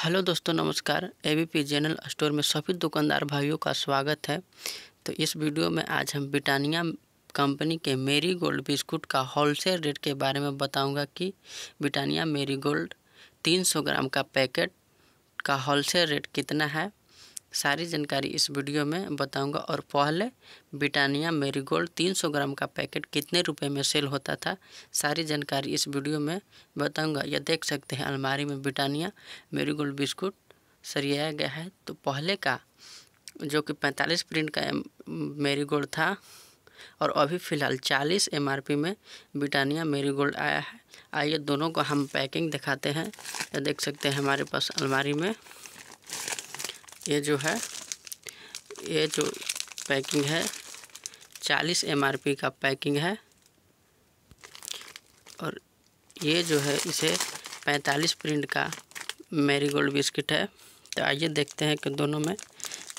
hello दोस्तों नमस्कार A B P general store में सभी दुकानदार भाइयों का स्वागत है तो इस वीडियो में आज हम ब्रिटानिया कंपनी के मेरी गोल्ड बिस्कुट का होलसेल रेट के बारे में बताऊंगा कि ब्रिटानिया मेरी गोल्ड तीन सौ ग्राम का पैकेट का होलसेल रेट कितना है सारी जानकारी इस वीडियो में बताऊंगा और पहले ब्रिटानिया मेरीगोल्ड 300 ग्राम का पैकेट कितने रुपए में सेल होता था सारी जानकारी इस वीडियो में बताऊंगा या देख सकते हैं अलमारी में ब्रिटानिया मेरीगोल्ड बिस्कुट सरियाया गया है तो पहले का जो कि 45 प्रिंट का मेरीगोल्ड था और अभी फ़िलहाल 40 एम में ब्रिटानिया मेरी आया है आइए दोनों को हम पैकिंग दिखाते हैं या देख सकते हैं हमारे पास अलमारी में ये जो है ये जो पैकिंग है चालीस एम का पैकिंग है और ये जो है इसे पैंतालीस प्रिंट का मेरी गोल्ड बिस्किट है तो आइए देखते हैं कि दोनों में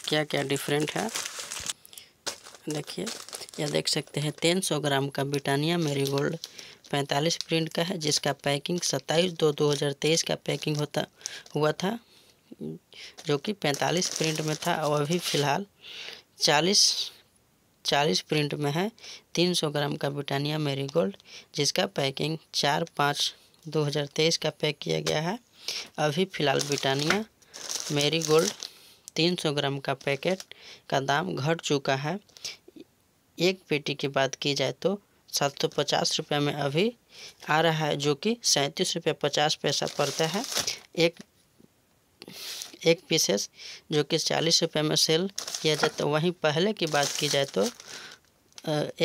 क्या क्या डिफरेंट है देखिए यह देख सकते हैं तीन सौ ग्राम का ब्रिटानिया मेरी गोल्ड पैंतालीस प्रिंट का है जिसका पैकिंग सत्ताईस दो दो हज़ार तेईस का पैकिंग होता हुआ था हम्म, जो कि 45 प्रिंट में था और अभी फ़िलहाल 40 40 प्रिंट में है 300 ग्राम का ब्रिटानिया मेरी गोल्ड जिसका पैकिंग चार पाँच 2023 का पैक किया गया है अभी फ़िलहाल ब्रिटानिया मेरी गोल्ड 300 ग्राम का पैकेट का दाम घट चुका है एक पेटी की बात की जाए तो सात सौ पचास रुपये में अभी आ रहा है जो कि सैंतीस रुपये पचास पैसा पड़ता है एक एक पीसेस जो कि चालीस रुपये में सेल किया जाता वहीं पहले की बात की जाए तो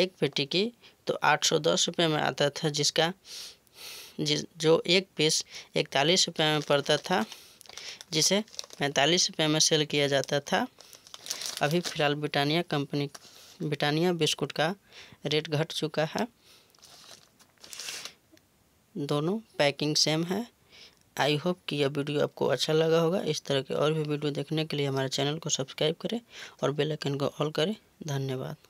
एक पेटी की तो आठ सौ दस रुपये में आता था जिसका जिस जो एक पीस इकतालीस रुपये में पड़ता था जिसे पैंतालीस रुपये में सेल किया जाता था अभी फ़िलहाल ब्रिटानिया कंपनी ब्रिटानिया बिस्कुट का रेट घट चुका है दोनों पैकिंग सेम है आई होप कि यह वीडियो आपको अच्छा लगा होगा इस तरह के और भी वीडियो देखने के लिए हमारे चैनल को सब्सक्राइब करें और बेल आइकन को ऑल करें धन्यवाद